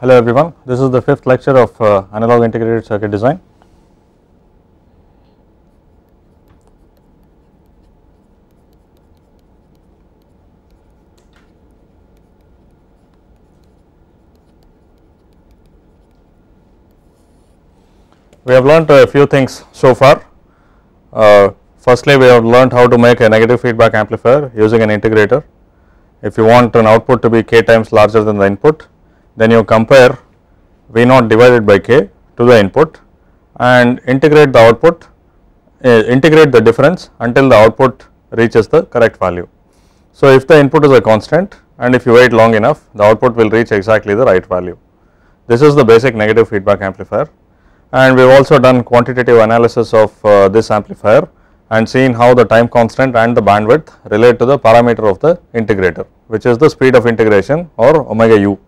Hello everyone, this is the fifth lecture of uh, analog integrated circuit design. We have learnt uh, a few things so far. Uh, firstly, we have learnt how to make a negative feedback amplifier using an integrator. If you want an output to be k times larger than the input, then you compare V naught divided by K to the input and integrate the output, uh, integrate the difference until the output reaches the correct value. So, if the input is a constant and if you wait long enough, the output will reach exactly the right value. This is the basic negative feedback amplifier and we have also done quantitative analysis of uh, this amplifier and seen how the time constant and the bandwidth relate to the parameter of the integrator which is the speed of integration or omega u.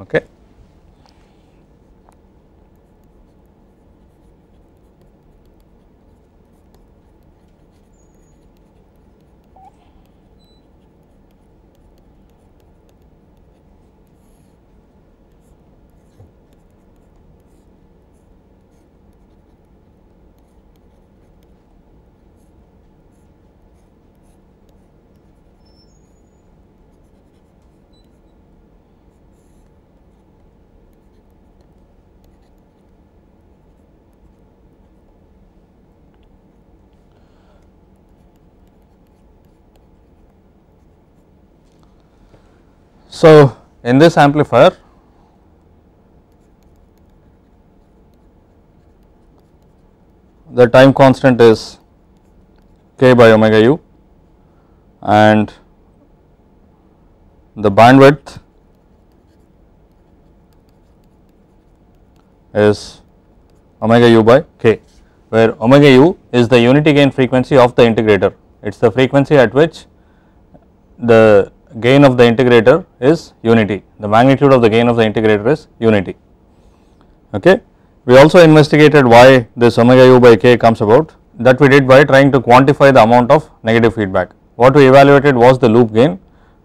Okay. So, in this amplifier the time constant is k by omega u and the bandwidth is omega u by k where omega u is the unity gain frequency of the integrator it is the frequency at which the gain of the integrator is unity, the magnitude of the gain of the integrator is unity. Okay. We also investigated why this omega u by k comes about that we did by trying to quantify the amount of negative feedback. What we evaluated was the loop gain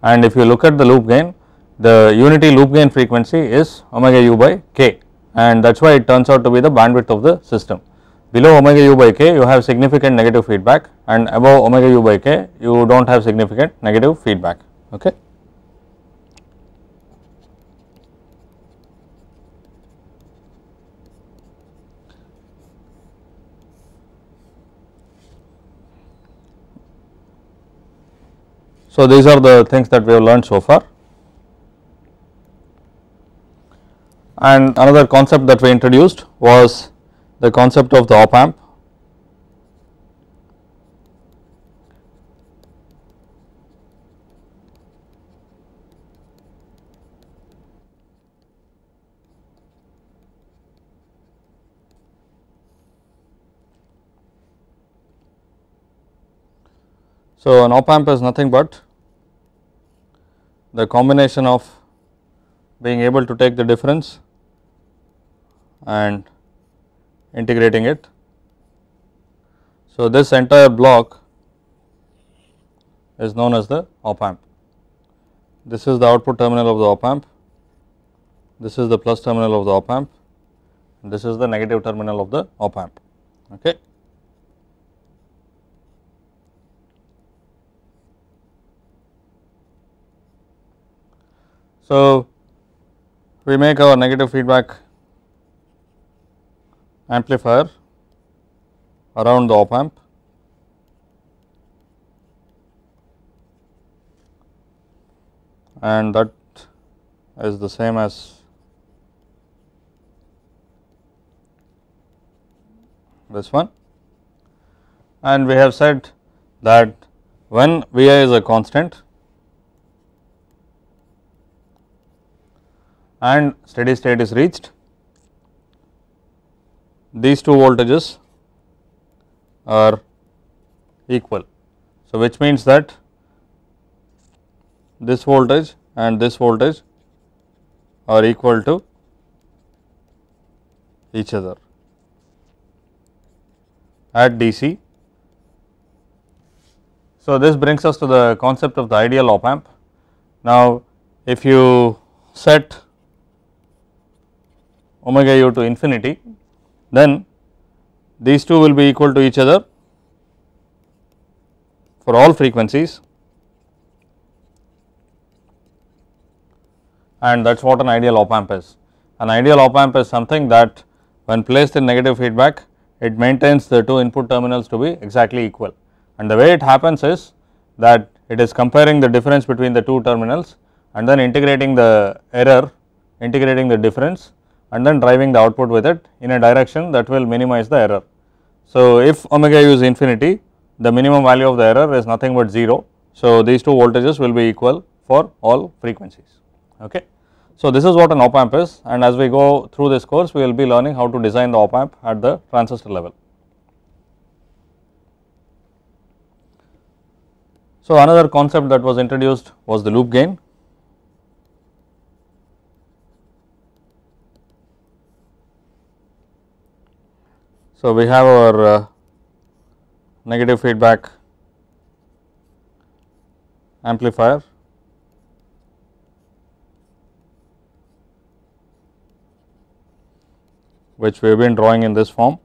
and if you look at the loop gain the unity loop gain frequency is omega u by k and that is why it turns out to be the bandwidth of the system. Below omega u by k you have significant negative feedback and above omega u by k you do not have significant negative feedback okay So, these are the things that we have learned so far and another concept that we introduced was the concept of the op amp So, an op amp is nothing but the combination of being able to take the difference and integrating it. So, this entire block is known as the op amp. This is the output terminal of the op amp, this is the plus terminal of the op amp, this is the negative terminal of the op amp. Okay. So, we make our negative feedback amplifier around the op amp and that is the same as this one and we have said that when Vi is a constant and steady state is reached. These two voltages are equal. So, which means that this voltage and this voltage are equal to each other at DC. So, this brings us to the concept of the ideal op amp. Now, if you set omega u to infinity then these two will be equal to each other for all frequencies and that is what an ideal op amp is. An ideal op amp is something that when placed in negative feedback it maintains the two input terminals to be exactly equal and the way it happens is that it is comparing the difference between the two terminals and then integrating the error integrating the difference and then driving the output with it in a direction that will minimize the error. So, if omega u is infinity the minimum value of the error is nothing but 0. So, these two voltages will be equal for all frequencies. Okay. So, this is what an op amp is and as we go through this course we will be learning how to design the op amp at the transistor level. So, another concept that was introduced was the loop gain So, we have our uh, negative feedback amplifier which we have been drawing in this form.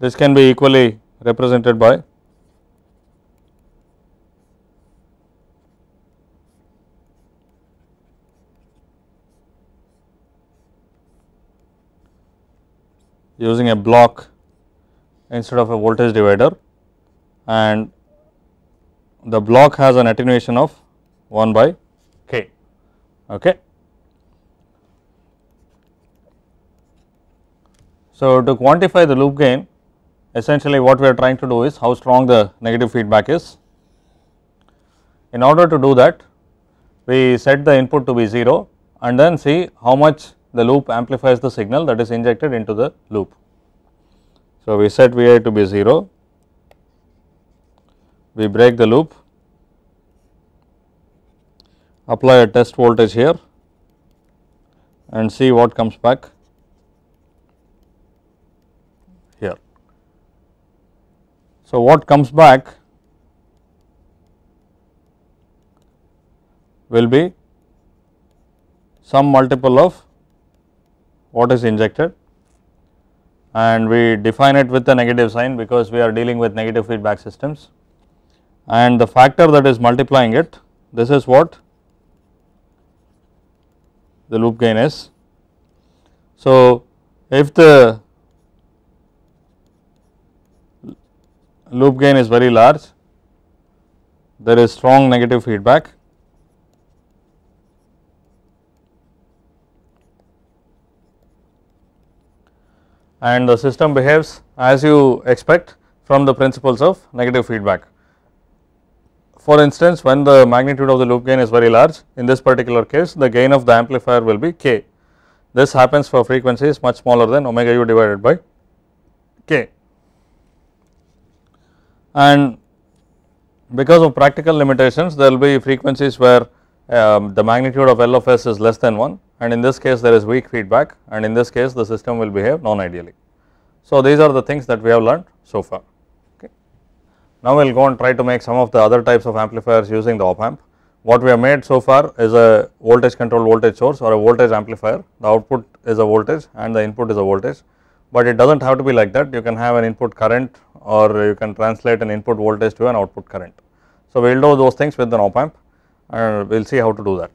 This can be equally represented by using a block instead of a voltage divider and the block has an attenuation of 1 by k. Okay. So, to quantify the loop gain essentially what we are trying to do is how strong the negative feedback is. In order to do that we set the input to be 0 and then see how much the loop amplifies the signal that is injected into the loop. So, we set Vi to be 0, we break the loop, apply a test voltage here and see what comes back here. So, what comes back will be some multiple of what is injected and we define it with a negative sign because we are dealing with negative feedback systems and the factor that is multiplying it this is what the loop gain is. So, if the loop gain is very large there is strong negative feedback and the system behaves as you expect from the principles of negative feedback. For instance, when the magnitude of the loop gain is very large, in this particular case the gain of the amplifier will be k. This happens for frequencies much smaller than omega u divided by k. And because of practical limitations, there will be frequencies where um, the magnitude of L of S is less than 1 and in this case there is weak feedback and in this case the system will behave non-ideally. So these are the things that we have learned so far. Okay. Now we will go and try to make some of the other types of amplifiers using the op amp. What we have made so far is a voltage controlled voltage source or a voltage amplifier. The output is a voltage and the input is a voltage but it does not have to be like that. You can have an input current or you can translate an input voltage to an output current. So we will do those things with an op amp and we will see how to do that.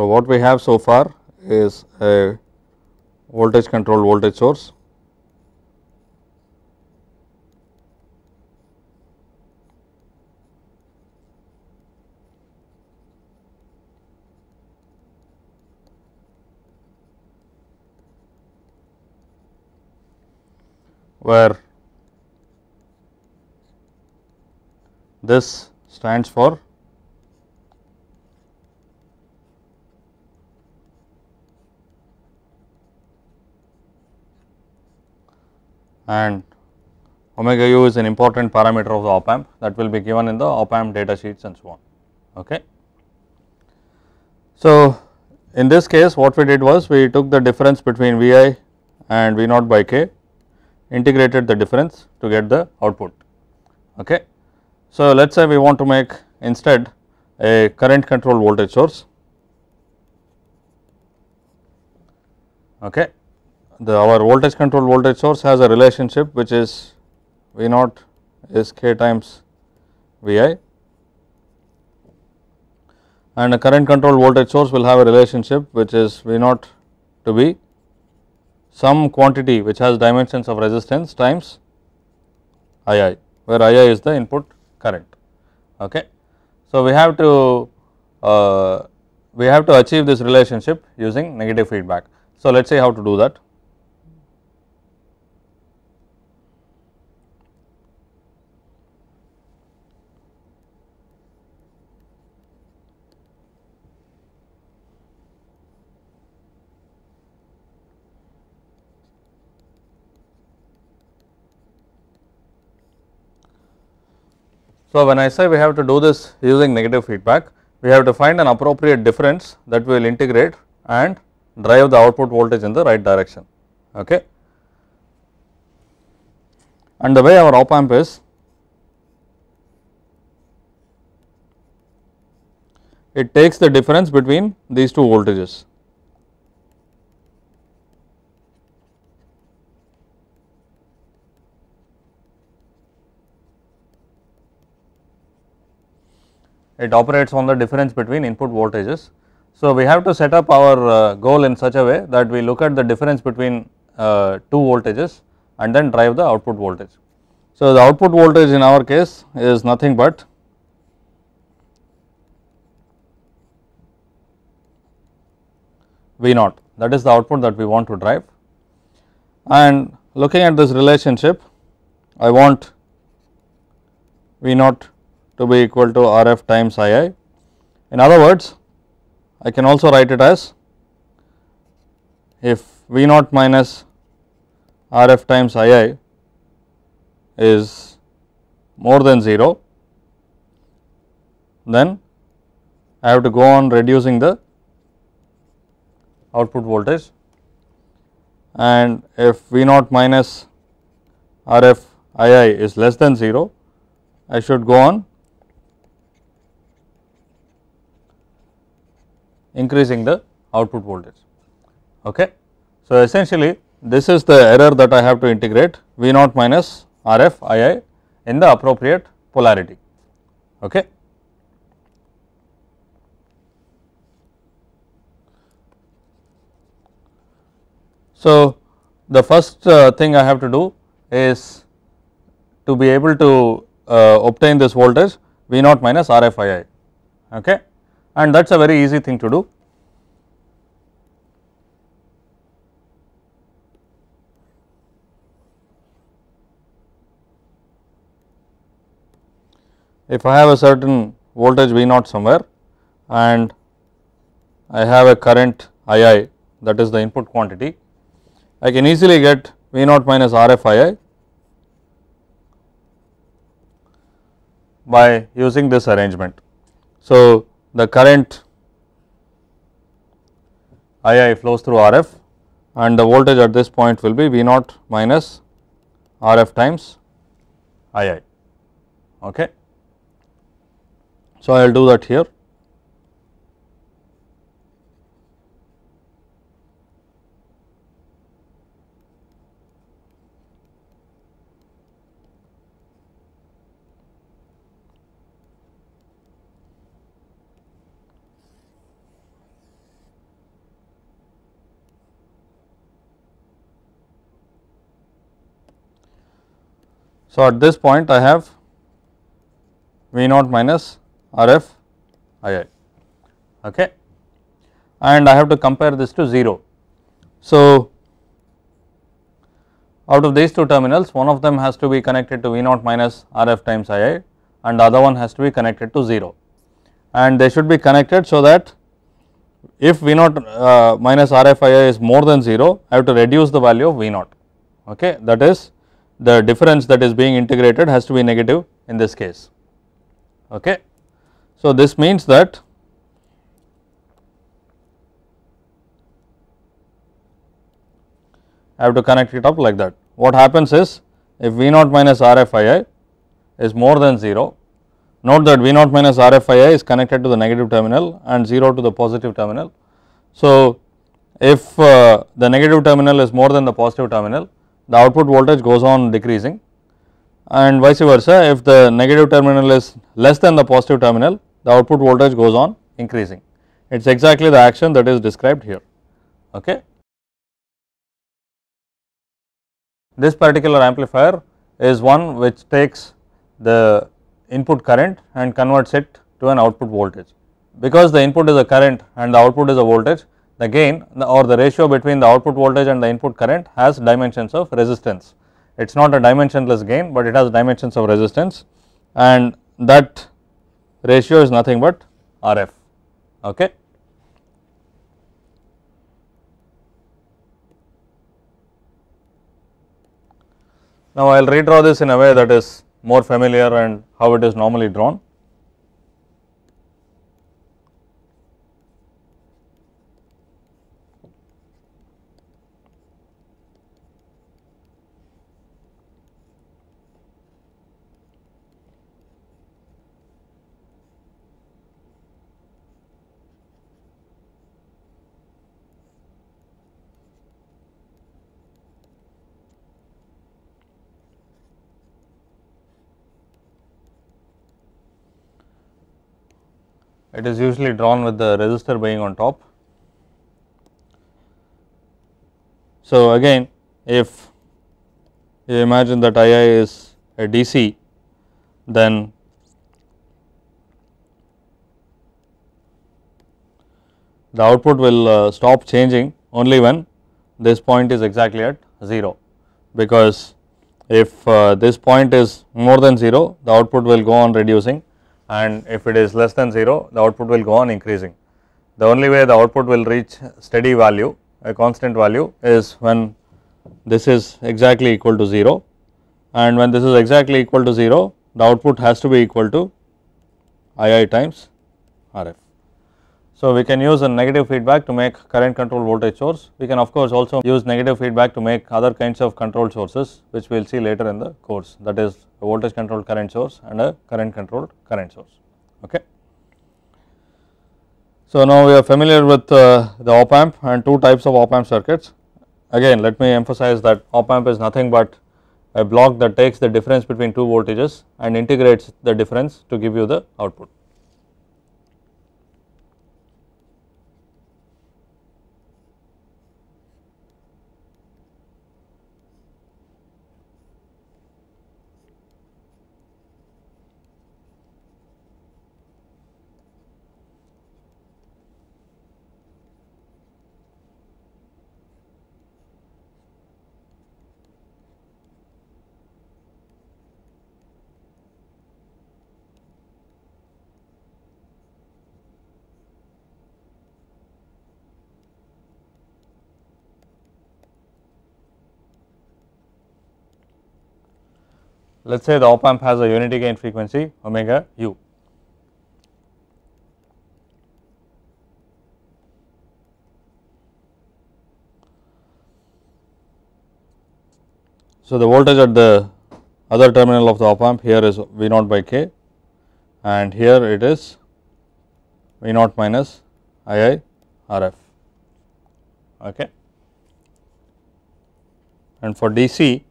So, what we have so far is a voltage controlled voltage source where this stands for and omega u is an important parameter of the op amp that will be given in the op amp data sheets and so on. Okay. So, in this case what we did was we took the difference between Vi and V naught by K integrated the difference to get the output. Okay. So, let us say we want to make instead a current control voltage source. Okay the our voltage control voltage source has a relationship which is V naught is k times V i and a current control voltage source will have a relationship which is V naught to be some quantity which has dimensions of resistance times I i where I i is the input current. Okay. So, we have to uh, we have to achieve this relationship using negative feedback. So, let us see how to do that. So, when I say we have to do this using negative feedback, we have to find an appropriate difference that we will integrate and drive the output voltage in the right direction. Okay. And the way our op amp is, it takes the difference between these two voltages it operates on the difference between input voltages. So, we have to set up our uh, goal in such a way that we look at the difference between uh, two voltages and then drive the output voltage. So, the output voltage in our case is nothing but V naught that is the output that we want to drive and looking at this relationship I want V naught to be equal to Rf times Ii. In other words, I can also write it as if V naught minus Rf times Ii is more than 0, then I have to go on reducing the output voltage and if V naught minus Rf Ii is less than 0, I should go on increasing the output voltage okay. So essentially this is the error that I have to integrate V naught minus RF II in the appropriate polarity okay. So the first uh, thing I have to do is to be able to uh, obtain this voltage V naught minus RF II okay and that is a very easy thing to do. If I have a certain voltage V naught somewhere and I have a current I I that is the input quantity, I can easily get V naught minus RFII by using this arrangement. So, the current II flows through RF and the voltage at this point will be V naught minus RF times II. Okay. So, I will do that here. So, at this point I have V naught minus RF II okay and I have to compare this to 0. So, out of these two terminals one of them has to be connected to V naught minus RF times II and the other one has to be connected to 0 and they should be connected so that if V naught uh, minus RF II is more than 0 I have to reduce the value of V naught okay that is the difference that is being integrated has to be negative in this case okay. So this means that I have to connect it up like that. What happens is if V naught minus RFII is more than 0, note that V naught minus RFII is connected to the negative terminal and 0 to the positive terminal. So if uh, the negative terminal is more than the positive terminal, the output voltage goes on decreasing and vice versa if the negative terminal is less than the positive terminal the output voltage goes on increasing. It is exactly the action that is described here. Okay. This particular amplifier is one which takes the input current and converts it to an output voltage. Because the input is a current and the output is a voltage the gain or the ratio between the output voltage and the input current has dimensions of resistance. It is not a dimensionless gain, but it has dimensions of resistance and that ratio is nothing but RF. Okay. Now, I will redraw this in a way that is more familiar and how it is normally drawn. it is usually drawn with the resistor being on top. So, again if you imagine that II is a DC then the output will uh, stop changing only when this point is exactly at 0 because if uh, this point is more than 0 the output will go on reducing and if it is less than 0 the output will go on increasing. The only way the output will reach steady value a constant value is when this is exactly equal to 0 and when this is exactly equal to 0 the output has to be equal to Ii times Rf. So we can use a negative feedback to make current control voltage source. We can of course also use negative feedback to make other kinds of control sources which we will see later in the course that is a voltage controlled current source and a current controlled current source okay. So now we are familiar with uh, the op amp and two types of op amp circuits. Again let me emphasize that op amp is nothing but a block that takes the difference between two voltages and integrates the difference to give you the output. let us say the op amp has a unity gain frequency omega u. So, the voltage at the other terminal of the op amp here is V naught by K and here it is V naught minus I I R F. Okay. And for DC,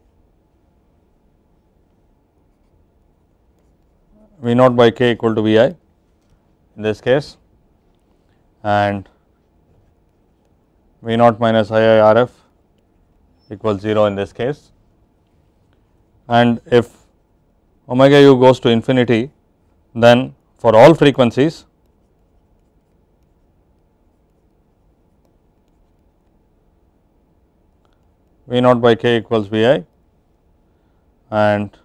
V naught by k equal to Vi in this case and V naught minus IIRF equals 0 in this case and if omega u goes to infinity then for all frequencies V naught by k equals V i and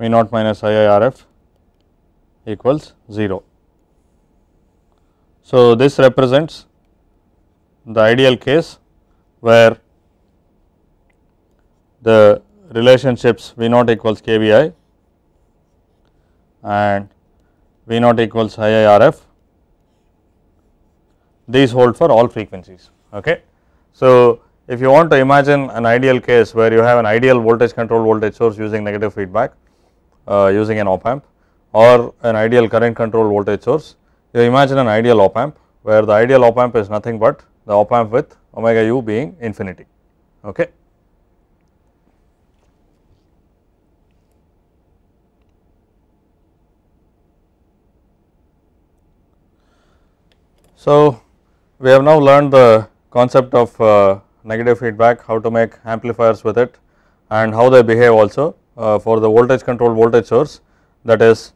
V naught minus IIRF equals 0. So, this represents the ideal case where the relationships V naught equals KVI and V naught equals IIRF these hold for all frequencies. Okay. So, if you want to imagine an ideal case where you have an ideal voltage control voltage source using negative feedback uh, using an op amp or an ideal current control voltage source. You imagine an ideal op amp where the ideal op amp is nothing but the op amp with omega u being infinity. Okay. So, we have now learned the concept of uh, negative feedback, how to make amplifiers with it and how they behave also. Uh, for the voltage controlled voltage source that is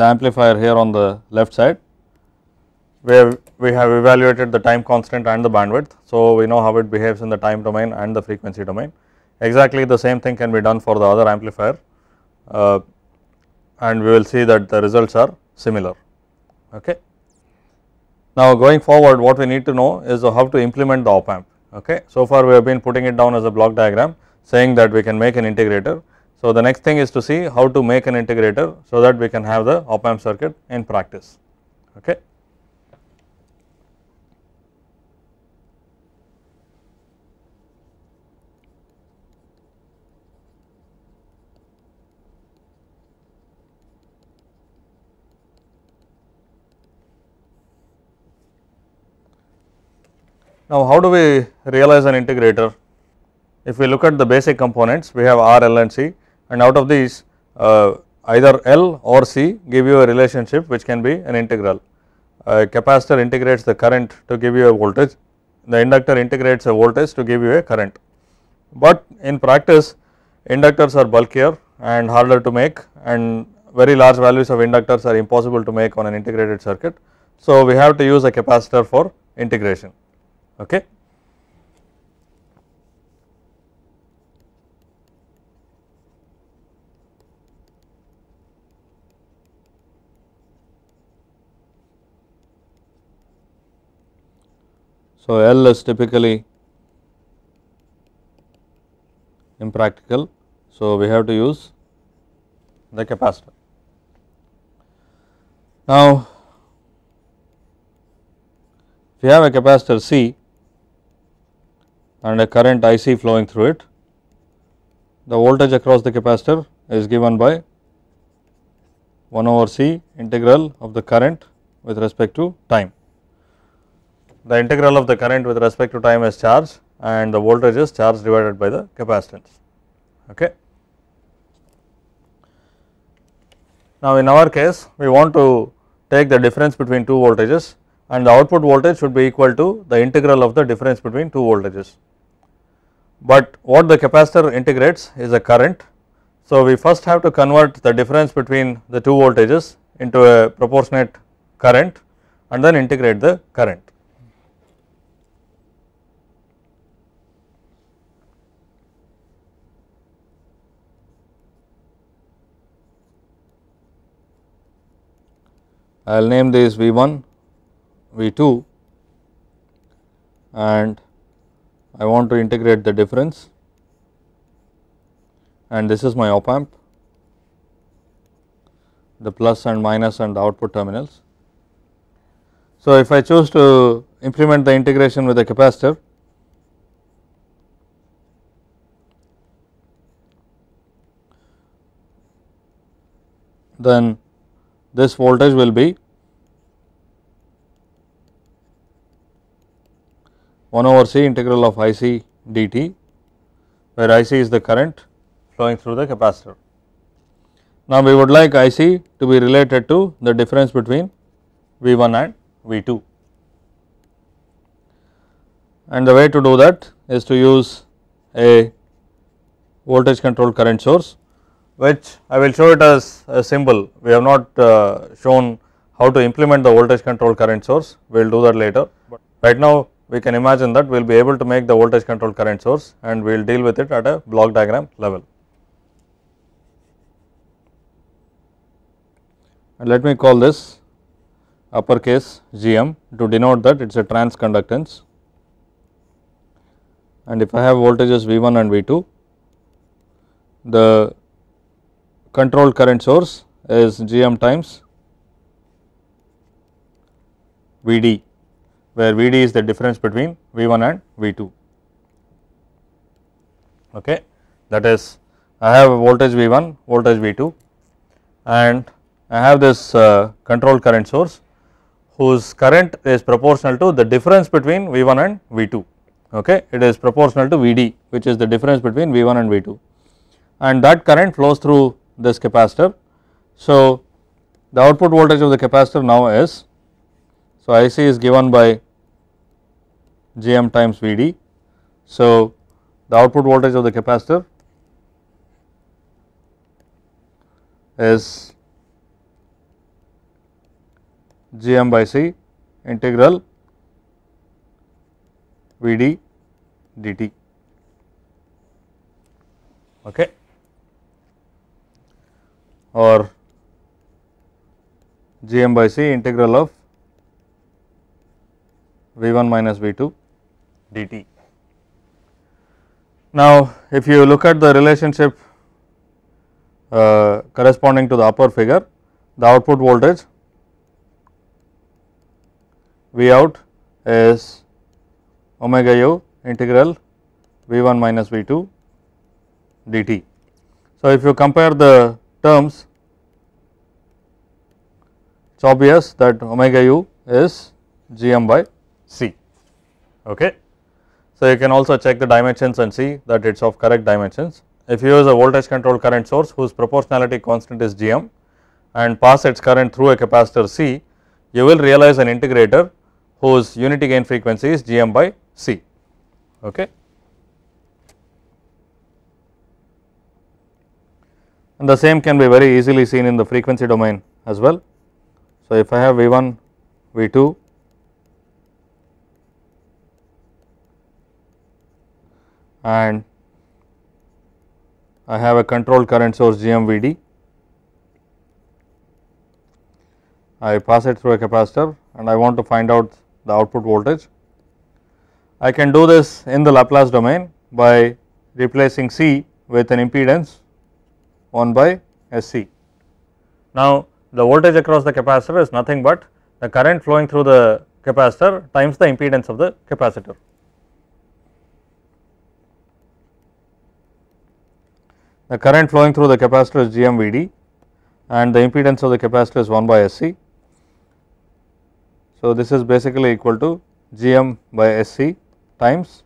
the amplifier here on the left side where we have evaluated the time constant and the bandwidth. So, we know how it behaves in the time domain and the frequency domain. Exactly the same thing can be done for the other amplifier uh, and we will see that the results are similar. Okay. Now going forward what we need to know is how to implement the op amp. Okay. So far we have been putting it down as a block diagram saying that we can make an integrator. So the next thing is to see how to make an integrator so that we can have the op amp circuit in practice. Okay. Now, how do we realize an integrator? if we look at the basic components we have R, L and C and out of these uh, either L or C give you a relationship which can be an integral. A capacitor integrates the current to give you a voltage, the inductor integrates a voltage to give you a current. But in practice inductors are bulkier and harder to make and very large values of inductors are impossible to make on an integrated circuit. So, we have to use a capacitor for integration okay. So, L is typically impractical. So, we have to use the capacitor. Now, if you have a capacitor C and a current IC flowing through it, the voltage across the capacitor is given by 1 over C integral of the current with respect to time the integral of the current with respect to time is charge and the voltage is charge divided by the capacitance okay. Now in our case we want to take the difference between two voltages and the output voltage should be equal to the integral of the difference between two voltages. But what the capacitor integrates is a current. So we first have to convert the difference between the two voltages into a proportionate current and then integrate the current. I will name this V1, V2 and I want to integrate the difference and this is my op amp the plus and minus and the output terminals. So, if I choose to implement the integration with the capacitor then this voltage will be 1 over C integral of IC dt where IC is the current flowing through the capacitor. Now we would like IC to be related to the difference between V1 and V2 and the way to do that is to use a voltage controlled current source which I will show it as a symbol. We have not uh, shown how to implement the voltage control current source, we will do that later. But right now we can imagine that we will be able to make the voltage control current source and we will deal with it at a block diagram level. And let me call this uppercase Gm to denote that it is a transconductance and if I have voltages V1 and V2 the controlled current source is Gm times Vd where Vd is the difference between V1 and V2. Okay. That is I have voltage V1, voltage V2 and I have this uh, controlled current source whose current is proportional to the difference between V1 and V2. Okay. It is proportional to Vd which is the difference between V1 and V2 and that current flows through this capacitor. So, the output voltage of the capacitor now is, so IC is given by Gm times Vd. So, the output voltage of the capacitor is Gm by C integral Vd dt. Okay or gm by c integral of v1 minus v2 dt. Now, if you look at the relationship uh, corresponding to the upper figure, the output voltage V out is omega u integral V1 minus V2 dt. So, if you compare the terms it is obvious that omega u is gm by c okay. So you can also check the dimensions and see that it is of correct dimensions. If you use a voltage controlled current source whose proportionality constant is gm and pass its current through a capacitor C, you will realize an integrator whose unity gain frequency is gm by C okay. and the same can be very easily seen in the frequency domain as well. So, if I have V1, V2 and I have a controlled current source GMVD, I pass it through a capacitor and I want to find out the output voltage. I can do this in the Laplace domain by replacing C with an impedance 1 by Sc. Now the voltage across the capacitor is nothing but the current flowing through the capacitor times the impedance of the capacitor. The current flowing through the capacitor is GMVD and the impedance of the capacitor is 1 by Sc. So this is basically equal to Gm by Sc times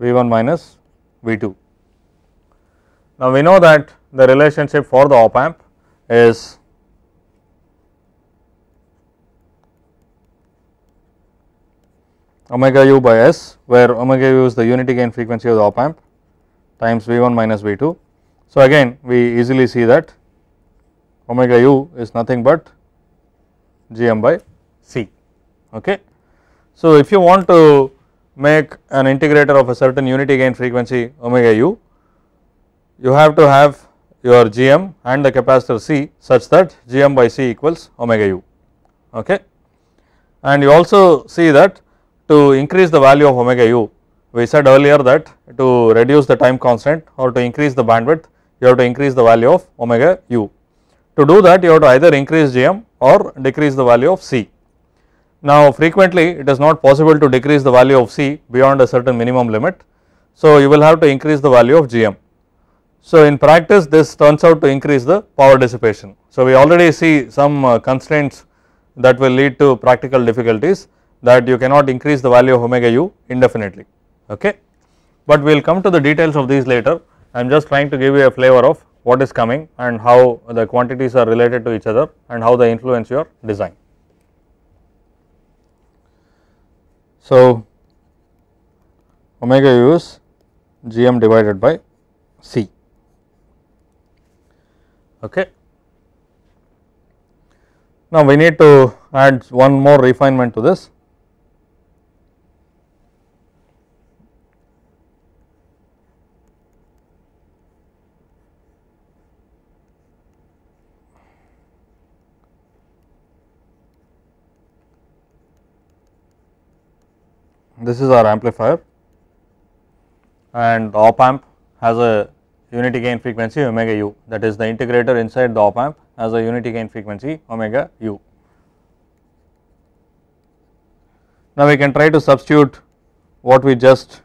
V1 minus V2. Now we know that the relationship for the op amp is omega u by s where omega u is the unity gain frequency of the op amp times V1 minus V2. So, again we easily see that omega u is nothing but Gm by C. Okay. So, if you want to make an integrator of a certain unity gain frequency omega u, you have to have your Gm and the capacitor C such that Gm by C equals omega u okay. And you also see that to increase the value of omega u we said earlier that to reduce the time constant or to increase the bandwidth you have to increase the value of omega u. To do that you have to either increase Gm or decrease the value of C. Now frequently it is not possible to decrease the value of C beyond a certain minimum limit. So you will have to increase the value of Gm so in practice this turns out to increase the power dissipation. So we already see some uh, constraints that will lead to practical difficulties that you cannot increase the value of omega u indefinitely okay. But we will come to the details of these later I am just trying to give you a flavor of what is coming and how the quantities are related to each other and how they influence your design. So omega u is gm divided by c. Okay. Now, we need to add one more refinement to this. This is our amplifier and op amp has a unity gain frequency omega u that is the integrator inside the op amp has a unity gain frequency omega u. Now we can try to substitute what we just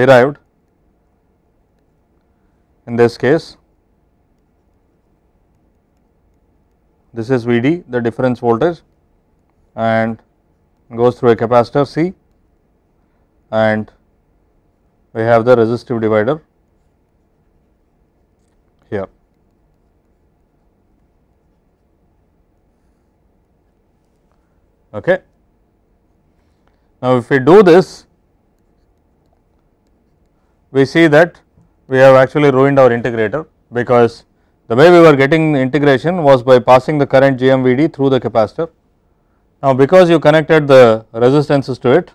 derived in this case this is Vd the difference voltage and goes through a capacitor C and we have the resistive divider Yep. Okay. Now, if we do this, we see that we have actually ruined our integrator because the way we were getting integration was by passing the current GMVD through the capacitor. Now, because you connected the resistances to it,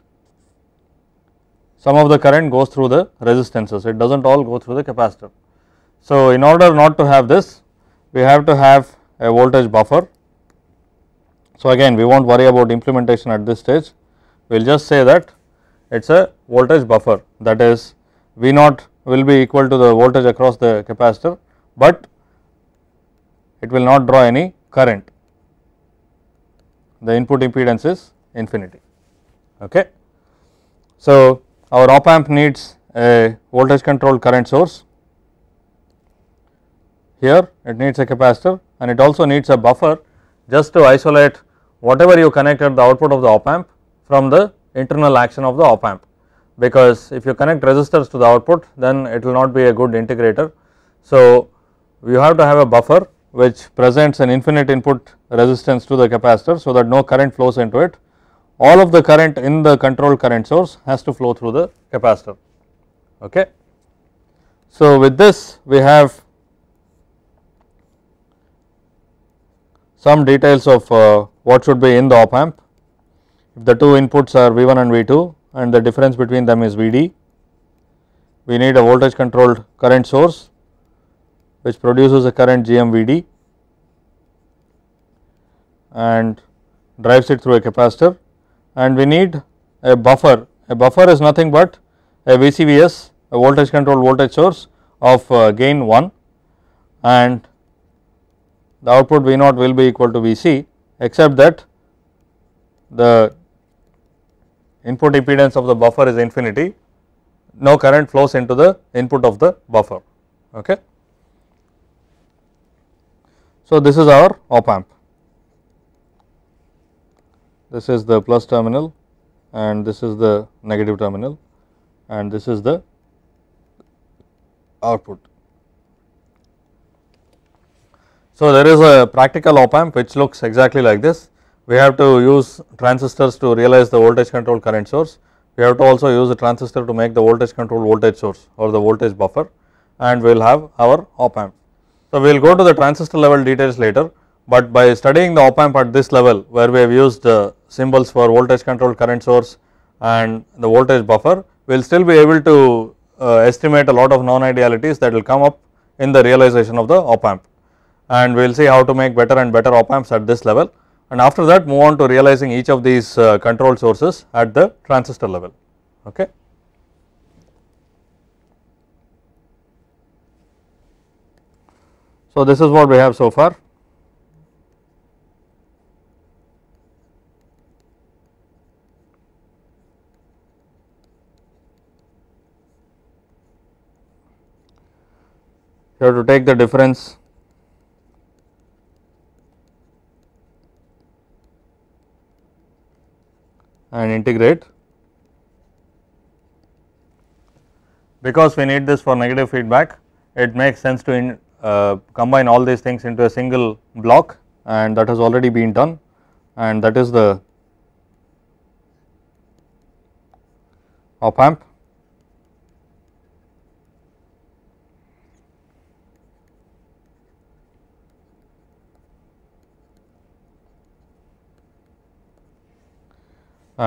some of the current goes through the resistances, it does not all go through the capacitor. So, in order not to have this we have to have a voltage buffer. So, again we will not worry about implementation at this stage we will just say that it is a voltage buffer that is V naught will be equal to the voltage across the capacitor, but it will not draw any current the input impedance is infinity. Okay. So, our op amp needs a voltage controlled current source here it needs a capacitor and it also needs a buffer just to isolate whatever you connect at the output of the op amp from the internal action of the op amp because if you connect resistors to the output then it will not be a good integrator. So, you have to have a buffer which presents an infinite input resistance to the capacitor so that no current flows into it. All of the current in the control current source has to flow through the capacitor. Okay. So, with this we have some details of uh, what should be in the op amp if the two inputs are V1 and V2 and the difference between them is Vd. We need a voltage controlled current source which produces a current GMVD and drives it through a capacitor and we need a buffer. A buffer is nothing but a VCVS a voltage controlled voltage source of uh, gain 1 and the output V naught will be equal to Vc except that the input impedance of the buffer is infinity, no current flows into the input of the buffer. Okay. So, this is our op amp, this is the plus terminal and this is the negative terminal and this is the output. So, there is a practical op amp which looks exactly like this. We have to use transistors to realize the voltage control current source. We have to also use a transistor to make the voltage control voltage source or the voltage buffer and we will have our op amp. So, we will go to the transistor level details later but by studying the op amp at this level where we have used the symbols for voltage control current source and the voltage buffer we will still be able to uh, estimate a lot of non-idealities that will come up in the realization of the op amp and we will see how to make better and better op amps at this level and after that move on to realizing each of these uh, control sources at the transistor level okay. So this is what we have so far. You have to take the difference and integrate because we need this for negative feedback it makes sense to in, uh, combine all these things into a single block and that has already been done and that is the op amp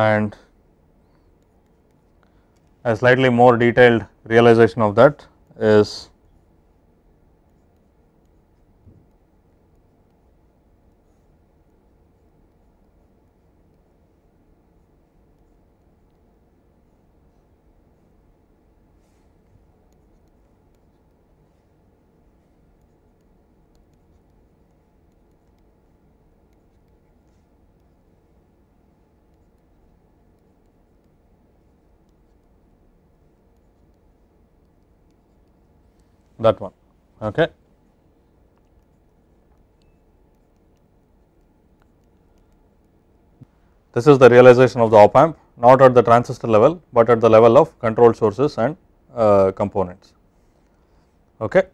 and a slightly more detailed realization of that is that one. Okay. This is the realization of the op amp not at the transistor level but at the level of control sources and uh, components. Okay.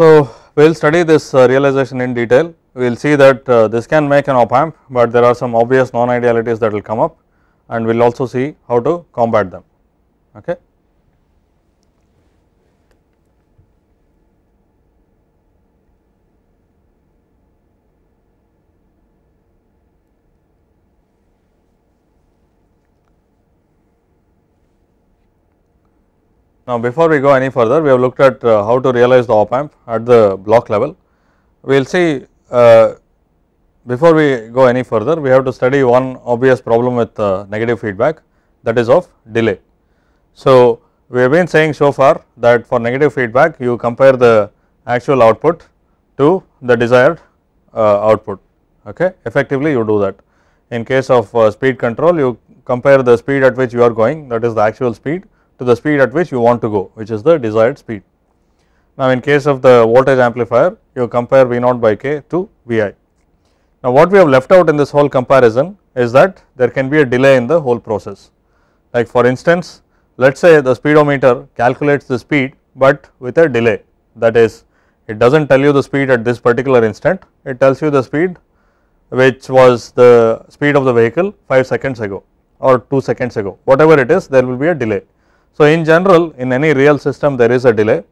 So we will study this uh, realization in detail. We will see that uh, this can make an op amp but there are some obvious non-idealities that will come up and we will also see how to combat them. Okay. Now before we go any further we have looked at uh, how to realize the op amp at the block level. We will see uh, before we go any further we have to study one obvious problem with uh, negative feedback that is of delay. So we have been saying so far that for negative feedback you compare the actual output to the desired uh, output okay effectively you do that. In case of uh, speed control you compare the speed at which you are going that is the actual speed to the speed at which you want to go which is the desired speed. Now in case of the voltage amplifier you compare V0 by K to Vi. Now what we have left out in this whole comparison is that there can be a delay in the whole process. Like for instance let us say the speedometer calculates the speed but with a delay that is it does not tell you the speed at this particular instant it tells you the speed which was the speed of the vehicle 5 seconds ago or 2 seconds ago whatever it is there will be a delay. So, in general in any real system there is a delay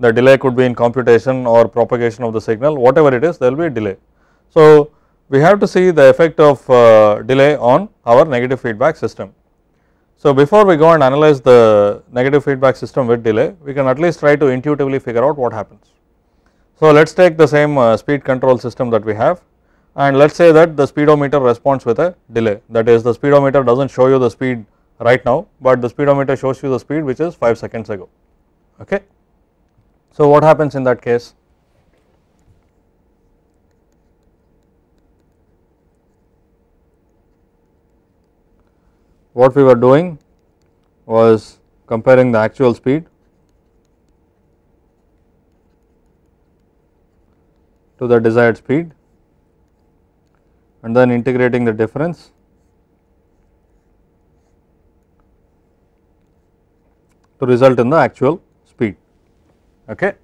the delay could be in computation or propagation of the signal whatever it is there will be a delay. So, we have to see the effect of uh, delay on our negative feedback system. So, before we go and analyze the negative feedback system with delay we can at least try to intuitively figure out what happens. So, let us take the same uh, speed control system that we have and let us say that the speedometer responds with a delay that is the speedometer does not show you the speed right now but the speedometer shows you the speed which is 5 seconds ago okay. So what happens in that case? What we were doing was comparing the actual speed to the desired speed and then integrating the difference to result in the actual speed. Okay.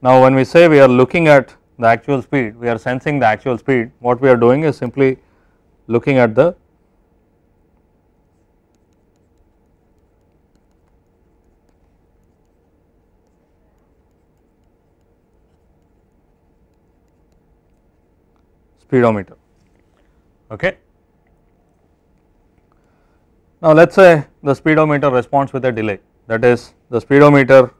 Now when we say we are looking at the actual speed, we are sensing the actual speed, what we are doing is simply looking at the speedometer. Okay. Now let us say the speedometer responds with a delay that is the speedometer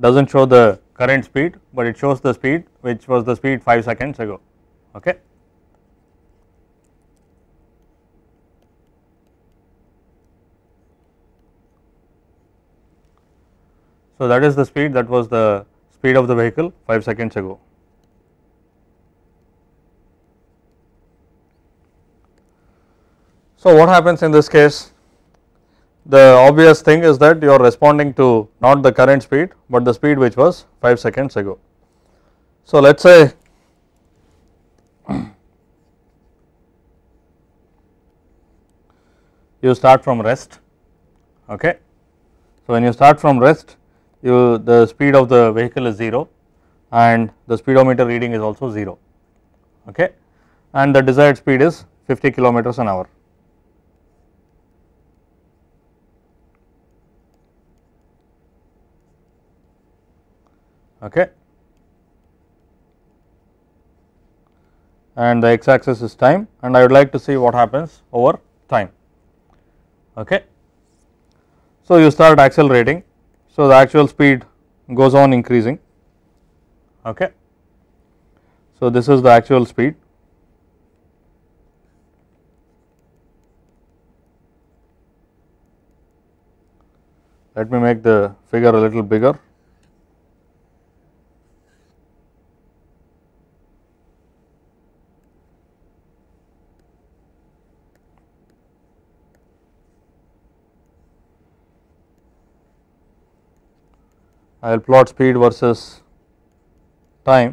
does not show the current speed, but it shows the speed which was the speed 5 seconds ago. Okay. So, that is the speed that was the speed of the vehicle 5 seconds ago. So, what happens in this case? the obvious thing is that you are responding to not the current speed but the speed which was 5 seconds ago. So, let us say you start from rest okay. So, when you start from rest you the speed of the vehicle is 0 and the speedometer reading is also 0 okay and the desired speed is 50 kilometers an hour okay and the x axis is time and I would like to see what happens over time okay. So you start accelerating so the actual speed goes on increasing okay. So this is the actual speed let me make the figure a little bigger I will plot speed versus time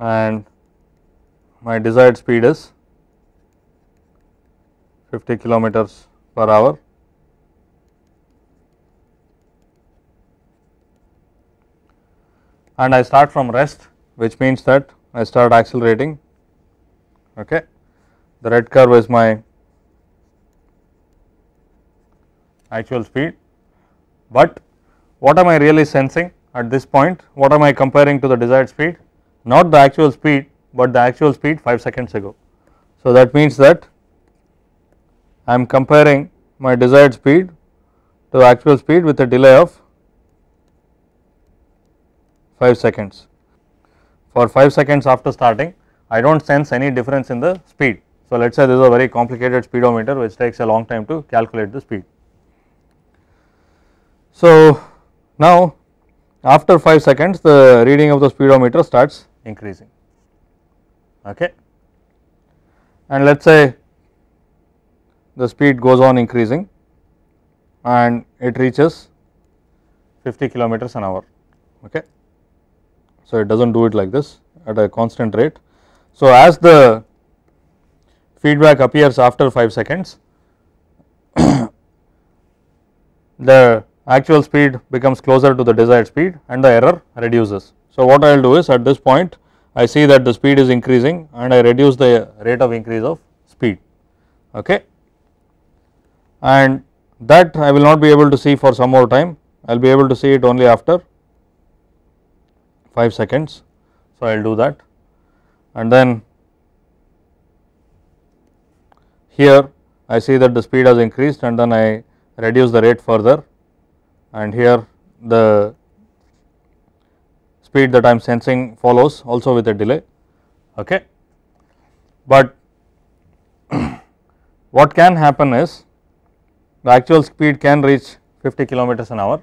and my desired speed is 50 kilometers per hour. And I start from rest which means that I start accelerating okay. The red curve is my actual speed, but what am I really sensing at this point, what am I comparing to the desired speed, not the actual speed but the actual speed 5 seconds ago. So that means that I am comparing my desired speed to actual speed with a delay of 5 seconds. For 5 seconds after starting I do not sense any difference in the speed. So let us say this is a very complicated speedometer which takes a long time to calculate the speed. So now after 5 seconds the reading of the speedometer starts increasing okay and let us say the speed goes on increasing and it reaches 50 kilometers an hour okay so it does not do it like this at a constant rate so as the feedback appears after 5 seconds the actual speed becomes closer to the desired speed and the error reduces. So, what I will do is at this point I see that the speed is increasing and I reduce the rate of increase of speed okay and that I will not be able to see for some more time I will be able to see it only after 5 seconds. So, I will do that and then here I see that the speed has increased and then I reduce the rate further and here the speed that I am sensing follows also with a delay okay. But what can happen is the actual speed can reach 50 kilometers an hour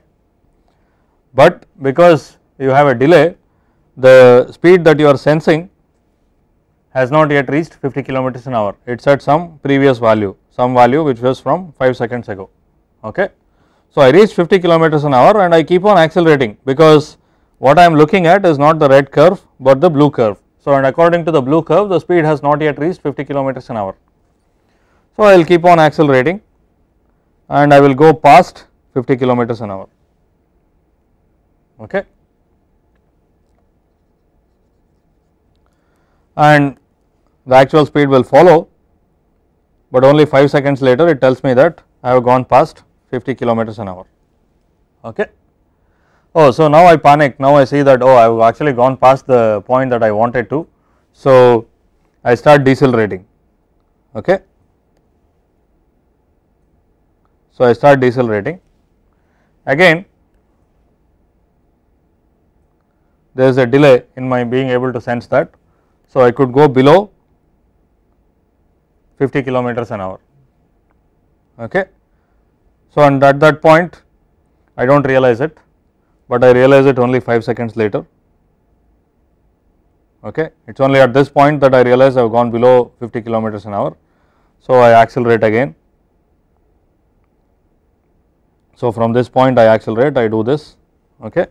but because you have a delay the speed that you are sensing has not yet reached 50 kilometers an hour it is at some previous value some value which was from 5 seconds ago okay. So, I reach 50 kilometers an hour and I keep on accelerating because what I am looking at is not the red curve but the blue curve. So, and according to the blue curve the speed has not yet reached 50 kilometers an hour. So, I will keep on accelerating and I will go past 50 kilometers an hour. Okay. And the actual speed will follow, but only 5 seconds later it tells me that I have gone past 50 kilometers an hour. Okay. Oh, so now I panic. Now I see that oh, I have actually gone past the point that I wanted to. So I start decelerating. Okay. So I start decelerating. Again, there is a delay in my being able to sense that. So I could go below 50 kilometers an hour. Okay. So, and at that point I do not realize it, but I realize it only 5 seconds later. Okay. It is only at this point that I realize I have gone below 50 kilometers an hour. So, I accelerate again. So, from this point I accelerate, I do this. Okay.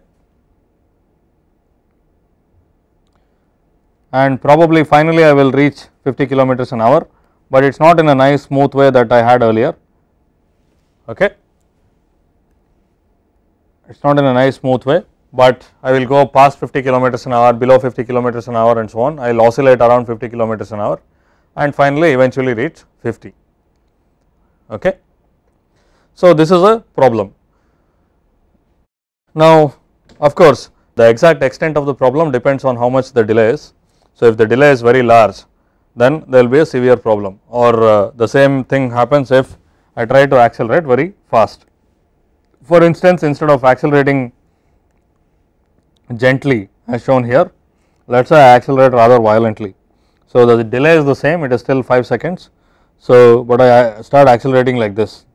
and probably finally I will reach 50 kilometers an hour, but it is not in a nice smooth way that I had earlier okay. It is not in a nice smooth way, but I will go past 50 kilometers an hour, below 50 kilometers an hour and so on. I will oscillate around 50 kilometers an hour and finally eventually reach 50, okay. So this is a problem. Now of course the exact extent of the problem depends on how much the delay is. So if the delay is very large then there will be a severe problem or uh, the same thing happens if I try to accelerate very fast. For instance, instead of accelerating gently as shown here, let us say I accelerate rather violently. So, the delay is the same, it is still 5 seconds. So, but I start accelerating like this.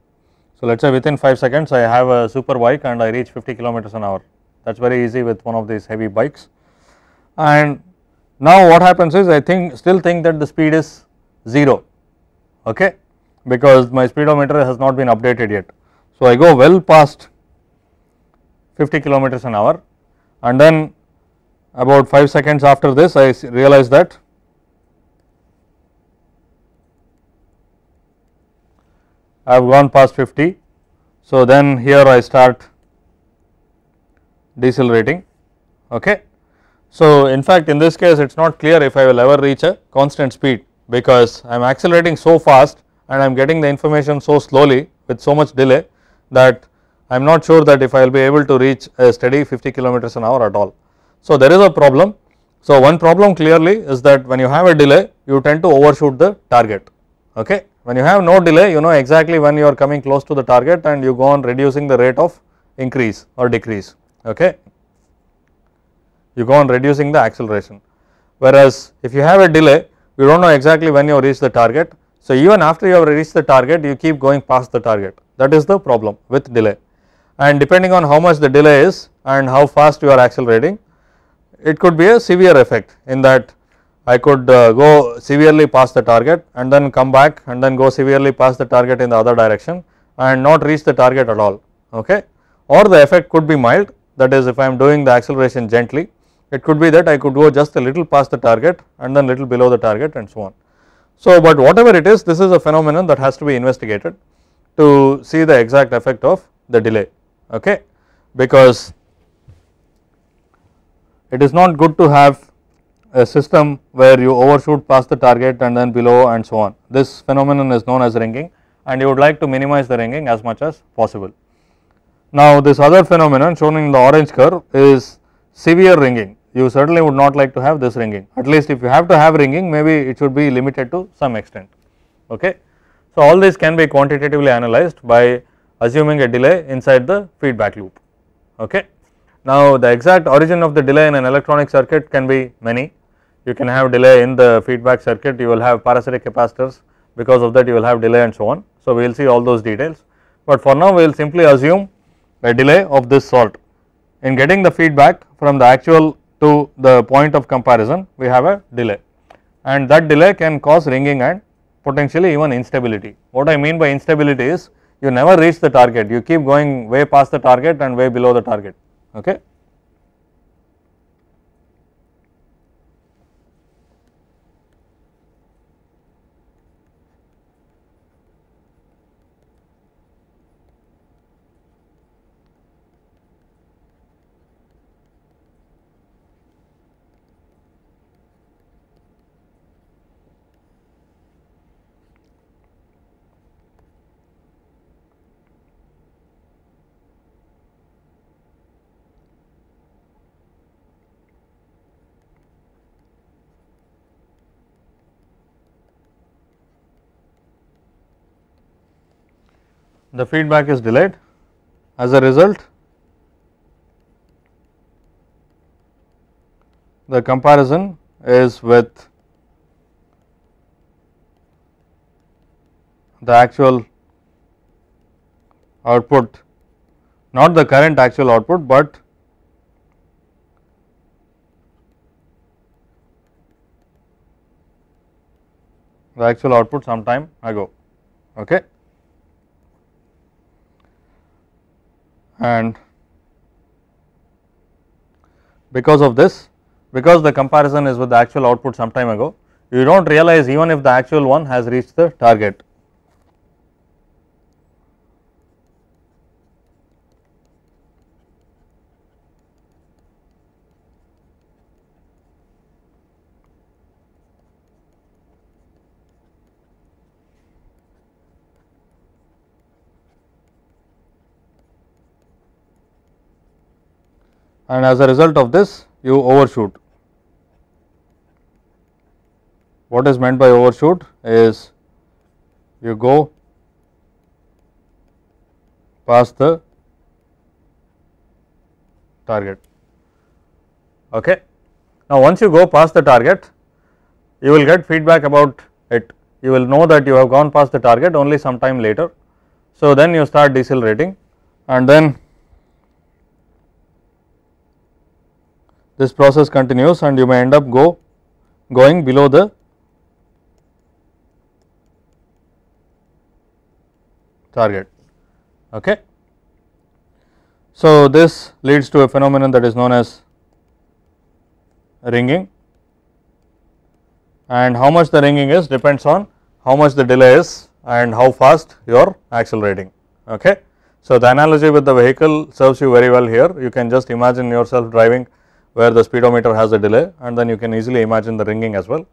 So, let us say within 5 seconds I have a super bike and I reach 50 kilometers an hour. That is very easy with one of these heavy bikes. And now what happens is I think still think that the speed is 0, okay because my speedometer has not been updated yet. So, I go well past 50 kilometers an hour and then about 5 seconds after this I realize that I have gone past 50. So, then here I start decelerating. Okay. So, in fact, in this case it is not clear if I will ever reach a constant speed because I am accelerating so fast and I am getting the information so slowly with so much delay that I am not sure that if I will be able to reach a steady 50 kilometers an hour at all. So there is a problem. So one problem clearly is that when you have a delay you tend to overshoot the target okay. When you have no delay you know exactly when you are coming close to the target and you go on reducing the rate of increase or decrease okay. You go on reducing the acceleration whereas if you have a delay you do not know exactly when you reach the target so, even after you have reached the target you keep going past the target that is the problem with delay and depending on how much the delay is and how fast you are accelerating it could be a severe effect in that I could uh, go severely past the target and then come back and then go severely past the target in the other direction and not reach the target at all okay or the effect could be mild that is if I am doing the acceleration gently it could be that I could go just a little past the target and then little below the target and so on. So, but whatever it is this is a phenomenon that has to be investigated to see the exact effect of the delay okay because it is not good to have a system where you overshoot past the target and then below and so on. This phenomenon is known as ringing and you would like to minimize the ringing as much as possible. Now this other phenomenon shown in the orange curve is severe ringing you certainly would not like to have this ringing at least if you have to have ringing maybe it should be limited to some extent okay. So all this can be quantitatively analyzed by assuming a delay inside the feedback loop okay. Now the exact origin of the delay in an electronic circuit can be many you can have delay in the feedback circuit you will have parasitic capacitors because of that you will have delay and so on. So we will see all those details but for now we will simply assume a delay of this sort in getting the feedback from the actual to the point of comparison we have a delay and that delay can cause ringing and potentially even instability. What I mean by instability is you never reach the target you keep going way past the target and way below the target okay. the feedback is delayed as a result the comparison is with the actual output not the current actual output, but the actual output some time ago. Okay. and because of this because the comparison is with the actual output some time ago you do not realize even if the actual one has reached the target and as a result of this you overshoot. What is meant by overshoot is you go past the target. Okay. Now, once you go past the target, you will get feedback about it. You will know that you have gone past the target only some time later. So, then you start decelerating and then this process continues and you may end up go going below the target. Okay. So, this leads to a phenomenon that is known as ringing and how much the ringing is depends on how much the delay is and how fast you are accelerating. Okay. So, the analogy with the vehicle serves you very well here. You can just imagine yourself driving where the speedometer has a delay and then you can easily imagine the ringing as well.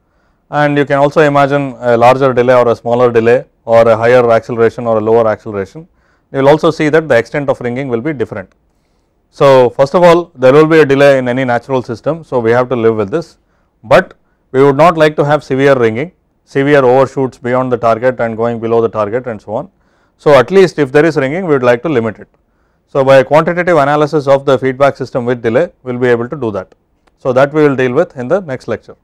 And you can also imagine a larger delay or a smaller delay or a higher acceleration or a lower acceleration. You will also see that the extent of ringing will be different. So, first of all there will be a delay in any natural system. So, we have to live with this, but we would not like to have severe ringing, severe overshoots beyond the target and going below the target and so on. So, at least if there is ringing we would like to limit it. So, by a quantitative analysis of the feedback system with delay we will be able to do that. So, that we will deal with in the next lecture.